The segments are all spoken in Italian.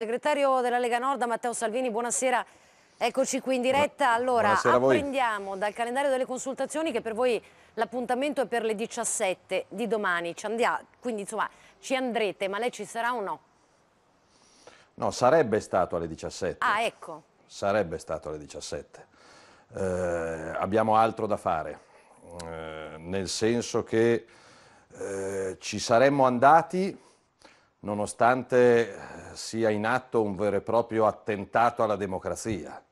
Segretario della Lega Nord Matteo Salvini, buonasera. Eccoci qui in diretta. Allora, apprendiamo dal calendario delle consultazioni che per voi l'appuntamento è per le 17 di domani. Ci andiamo, quindi insomma ci andrete, ma lei ci sarà o no? No, sarebbe stato alle 17. Ah, ecco. Sarebbe stato alle 17. Eh, abbiamo altro da fare, eh, nel senso che eh, ci saremmo andati nonostante eh, sia in atto un vero e proprio attentato alla democrazia,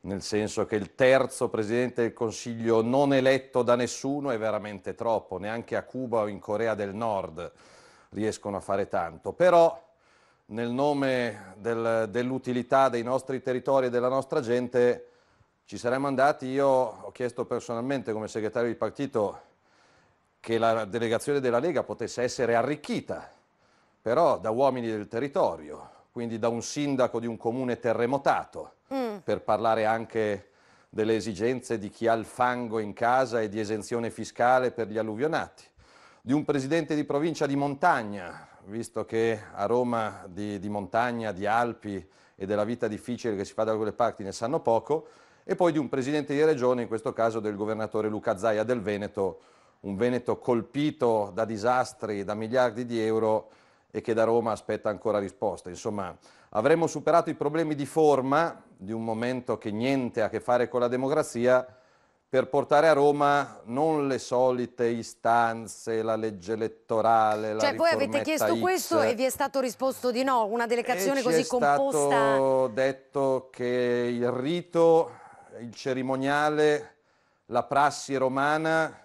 nel senso che il terzo Presidente del Consiglio non eletto da nessuno è veramente troppo, neanche a Cuba o in Corea del Nord riescono a fare tanto. Però nel nome del, dell'utilità dei nostri territori e della nostra gente ci saremmo andati, io ho chiesto personalmente come segretario di partito che la delegazione della Lega potesse essere arricchita però da uomini del territorio, quindi da un sindaco di un comune terremotato, mm. per parlare anche delle esigenze di chi ha il fango in casa e di esenzione fiscale per gli alluvionati, di un presidente di provincia di montagna, visto che a Roma di, di montagna, di Alpi e della vita difficile che si fa da quelle parti ne sanno poco, e poi di un presidente di regione, in questo caso del governatore Luca Zaia del Veneto, un Veneto colpito da disastri da miliardi di euro e che da Roma aspetta ancora risposta. Insomma, avremmo superato i problemi di forma di un momento che niente ha a che fare con la democrazia per portare a Roma non le solite istanze, la legge elettorale, cioè, la voi avete chiesto X. questo e vi è stato risposto di no, una delegazione così composta. È stato detto che il rito, il cerimoniale, la prassi romana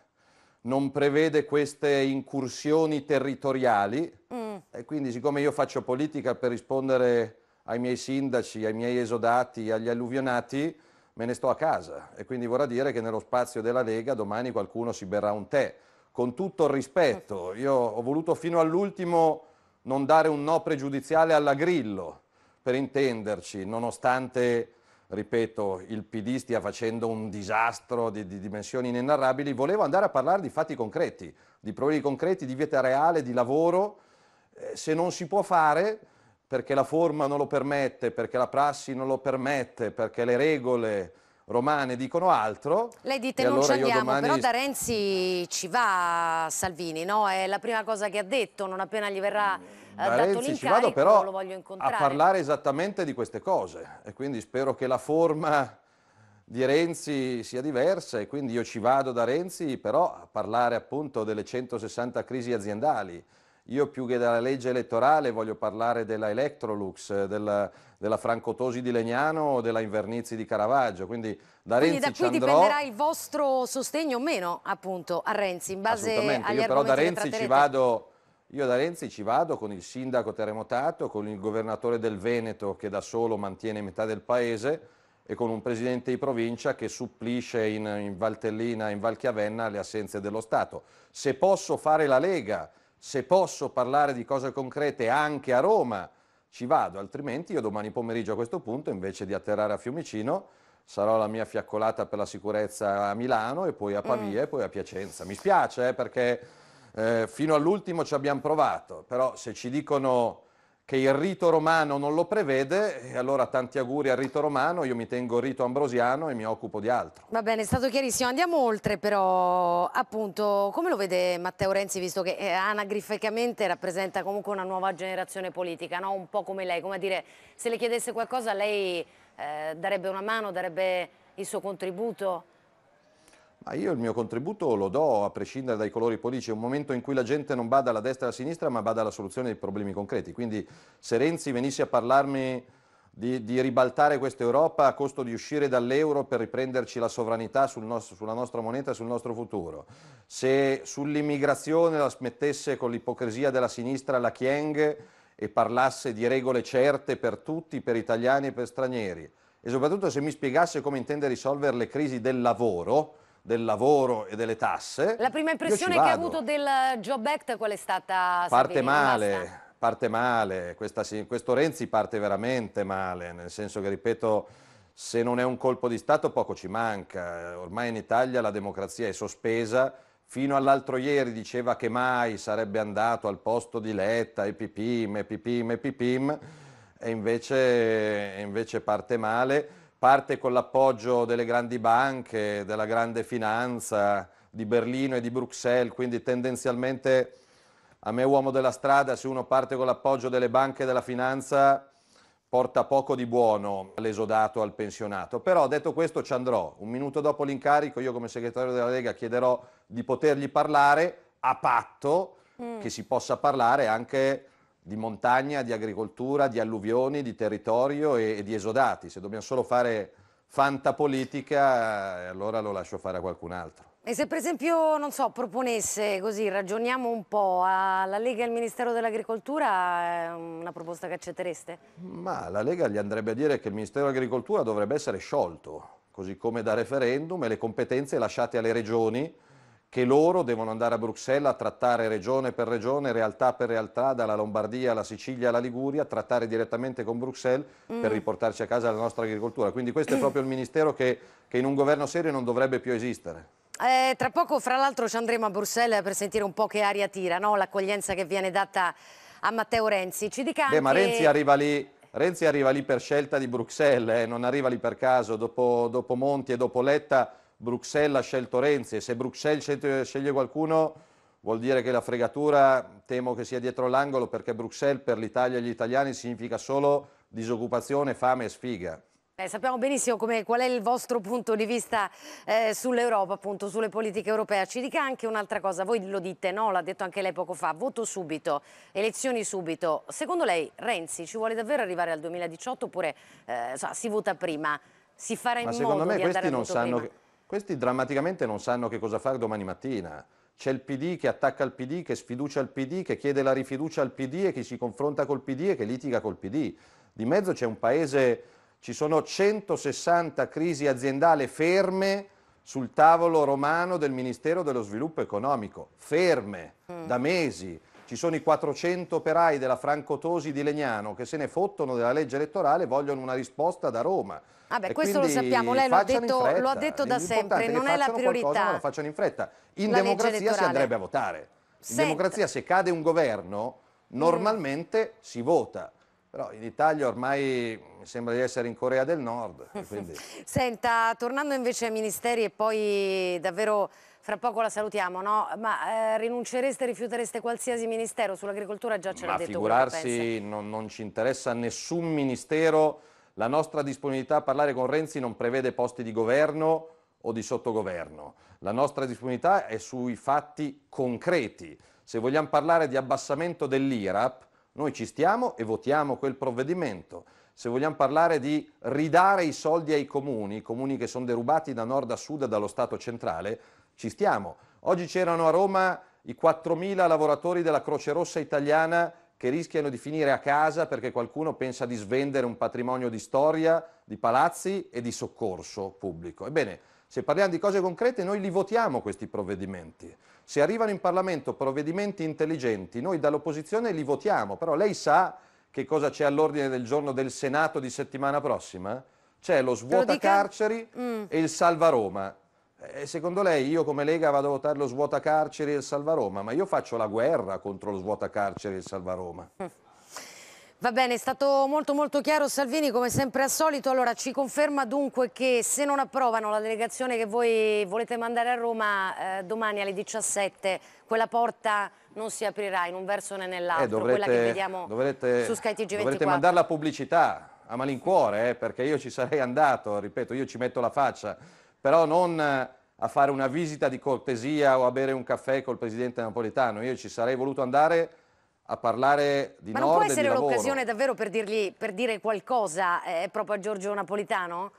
non prevede queste incursioni territoriali. Mm e quindi siccome io faccio politica per rispondere ai miei sindaci, ai miei esodati, agli alluvionati, me ne sto a casa e quindi vorrà dire che nello spazio della Lega domani qualcuno si berrà un tè. Con tutto il rispetto, io ho voluto fino all'ultimo non dare un no pregiudiziale alla Grillo, per intenderci, nonostante, ripeto, il PD stia facendo un disastro di, di dimensioni inenarrabili, volevo andare a parlare di fatti concreti, di problemi concreti, di vita reale, di lavoro eh, se non si può fare, perché la forma non lo permette, perché la prassi non lo permette, perché le regole romane dicono altro. Lei dite non allora ci andiamo, però da Renzi ci va Salvini, no? È la prima cosa che ha detto, non appena gli verrà mm, eh, da dato Renzi ci vado però a parlare esattamente di queste cose e quindi spero che la forma di Renzi sia diversa e quindi io ci vado da Renzi però a parlare appunto delle 160 crisi aziendali io più che della legge elettorale voglio parlare della Electrolux, della, della Francotosi di Legnano o della Invernizi di Caravaggio. Quindi da Renzi Quindi Renzi da qui andrò... dipenderà il vostro sostegno o meno appunto a Renzi in base agli io però da Renzi ci vado... Io da Renzi ci vado con il sindaco terremotato, con il governatore del Veneto che da solo mantiene metà del paese e con un presidente di provincia che supplisce in, in Valtellina, in Valchiavenna le assenze dello Stato. Se posso fare la Lega se posso parlare di cose concrete anche a Roma ci vado, altrimenti io domani pomeriggio a questo punto invece di atterrare a Fiumicino sarò la mia fiaccolata per la sicurezza a Milano e poi a Pavia mm. e poi a Piacenza. Mi spiace eh, perché eh, fino all'ultimo ci abbiamo provato, però se ci dicono che il rito romano non lo prevede e allora tanti auguri al rito romano, io mi tengo il rito ambrosiano e mi occupo di altro. Va bene, è stato chiarissimo, andiamo oltre però appunto come lo vede Matteo Renzi visto che eh, anagraficamente rappresenta comunque una nuova generazione politica, no? un po' come lei, come a dire se le chiedesse qualcosa lei eh, darebbe una mano, darebbe il suo contributo? Ma io il mio contributo lo do a prescindere dai colori politici, è un momento in cui la gente non bada alla destra e alla sinistra ma bada alla soluzione dei problemi concreti, quindi se Renzi venisse a parlarmi di, di ribaltare questa Europa a costo di uscire dall'euro per riprenderci la sovranità sul nostro, sulla nostra moneta e sul nostro futuro, se sull'immigrazione la smettesse con l'ipocrisia della sinistra la Chieng e parlasse di regole certe per tutti, per italiani e per stranieri, e soprattutto se mi spiegasse come intende risolvere le crisi del lavoro, del lavoro e delle tasse. La prima impressione che ha avuto del Job Act qual è stata? Parte male, parte male, Questa, questo Renzi parte veramente male, nel senso che ripeto, se non è un colpo di Stato poco ci manca, ormai in Italia la democrazia è sospesa, fino all'altro ieri diceva che mai sarebbe andato al posto di Letta, e pipim, e pipim, e pipim, e invece, invece parte male parte con l'appoggio delle grandi banche, della grande finanza, di Berlino e di Bruxelles, quindi tendenzialmente a me uomo della strada, se uno parte con l'appoggio delle banche e della finanza, porta poco di buono all'esodato, al pensionato. Però detto questo ci andrò. Un minuto dopo l'incarico io come segretario della Lega chiederò di potergli parlare a patto mm. che si possa parlare anche di montagna, di agricoltura, di alluvioni, di territorio e, e di esodati. Se dobbiamo solo fare fantapolitica, eh, allora lo lascio fare a qualcun altro. E se per esempio, non so, proponesse così, ragioniamo un po', alla Lega e al Ministero dell'Agricoltura è eh, una proposta che accettereste? Ma la Lega gli andrebbe a dire che il Ministero dell'Agricoltura dovrebbe essere sciolto, così come da referendum e le competenze lasciate alle regioni che loro devono andare a Bruxelles a trattare regione per regione, realtà per realtà, dalla Lombardia alla Sicilia alla Liguria, trattare direttamente con Bruxelles mm. per riportarci a casa la nostra agricoltura. Quindi questo è proprio il ministero che, che in un governo serio non dovrebbe più esistere. Eh, tra poco, fra l'altro, ci andremo a Bruxelles per sentire un po' che aria tira, no? l'accoglienza che viene data a Matteo Renzi. Ci dica anche... Beh, ma Renzi arriva lì, Renzi arriva lì per scelta di Bruxelles, eh? non arriva lì per caso. Dopo, dopo Monti e dopo Letta Bruxelles ha scelto Renzi e se Bruxelles sceglie qualcuno vuol dire che la fregatura temo che sia dietro l'angolo perché Bruxelles per l'Italia e gli italiani significa solo disoccupazione, fame e sfiga. Eh, sappiamo benissimo come, qual è il vostro punto di vista eh, sull'Europa, appunto, sulle politiche europee. Ci dica anche un'altra cosa, voi lo dite, no? L'ha detto anche lei poco fa, voto subito, elezioni subito. Secondo lei Renzi ci vuole davvero arrivare al 2018 oppure eh, so, si vota prima? Si farà in Ma modo di andare a voto prima? Che... Questi drammaticamente non sanno che cosa fare domani mattina. C'è il PD che attacca il PD, che sfiducia il PD, che chiede la rifiducia al PD e che si confronta col PD e che litiga col PD. Di mezzo c'è un paese, ci sono 160 crisi aziendali ferme sul tavolo romano del Ministero dello Sviluppo Economico, ferme mm. da mesi. Ci sono i 400 operai della Franco Tosi di Legnano che se ne fottono della legge elettorale e vogliono una risposta da Roma. Ah beh, questo lo sappiamo, lei lo ha detto, lo ha detto da sempre, non è la priorità. Qualcosa, ma lo facciano in fretta. In la democrazia si andrebbe a votare. In Senta. democrazia se cade un governo mm. normalmente mm. si vota. Però in Italia ormai mi sembra di essere in Corea del Nord. Quindi... Senta, tornando invece ai ministeri e poi davvero fra poco la salutiamo, no? Ma eh, rinuncereste, rifiutereste qualsiasi ministero? Sull'agricoltura già ce l'ha detto. Ma figurarsi, non, non ci interessa nessun ministero. La nostra disponibilità a parlare con Renzi non prevede posti di governo o di sottogoverno. La nostra disponibilità è sui fatti concreti. Se vogliamo parlare di abbassamento dell'IRAP, noi ci stiamo e votiamo quel provvedimento. Se vogliamo parlare di ridare i soldi ai comuni, i comuni che sono derubati da nord a sud dallo Stato centrale, ci stiamo. Oggi c'erano a Roma i 4.000 lavoratori della Croce Rossa italiana che rischiano di finire a casa perché qualcuno pensa di svendere un patrimonio di storia, di palazzi e di soccorso pubblico. Ebbene, se parliamo di cose concrete, noi li votiamo questi provvedimenti. Se arrivano in Parlamento provvedimenti intelligenti, noi dall'opposizione li votiamo, però lei sa che cosa c'è all'ordine del giorno del Senato di settimana prossima? C'è lo svuota carceri mm. e il salva Roma. E eh, secondo lei io come Lega vado a votare lo svuota carceri e il salva Roma, ma io faccio la guerra contro lo svuota carceri e il salva Roma. Mm. Va bene, è stato molto molto chiaro Salvini come sempre al solito, allora ci conferma dunque che se non approvano la delegazione che voi volete mandare a Roma eh, domani alle 17 quella porta non si aprirà in un verso né nell'altro, eh, dovrete, quella che vediamo dovrete, su Sky TG24. Dovrete mandare la pubblicità a malincuore eh, perché io ci sarei andato, ripeto io ci metto la faccia, però non eh, a fare una visita di cortesia o a bere un caffè col presidente napolitano, io ci sarei voluto andare a parlare di Ma nord Ma non può essere l'occasione davvero per, dirgli, per, dire qualcosa eh, proprio a Giorgio Napolitano?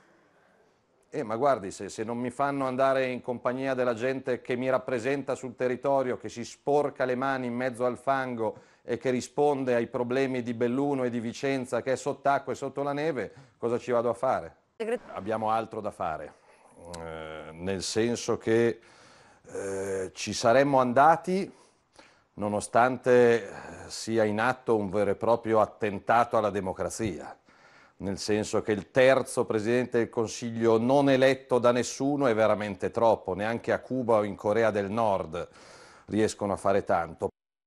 Eh, ma guardi, se, se, non mi fanno andare in compagnia della gente che mi rappresenta sul territorio, che si sporca le mani in mezzo al fango e che risponde ai problemi di Belluno e di Vicenza, che è sott'acqua e sotto la neve, cosa ci vado a fare? Abbiamo altro da fare, eh, nel senso che eh, ci saremmo andati nonostante sia in atto un vero e proprio attentato alla democrazia, nel senso che il terzo Presidente del Consiglio non eletto da nessuno è veramente troppo, neanche a Cuba o in Corea del Nord riescono a fare tanto.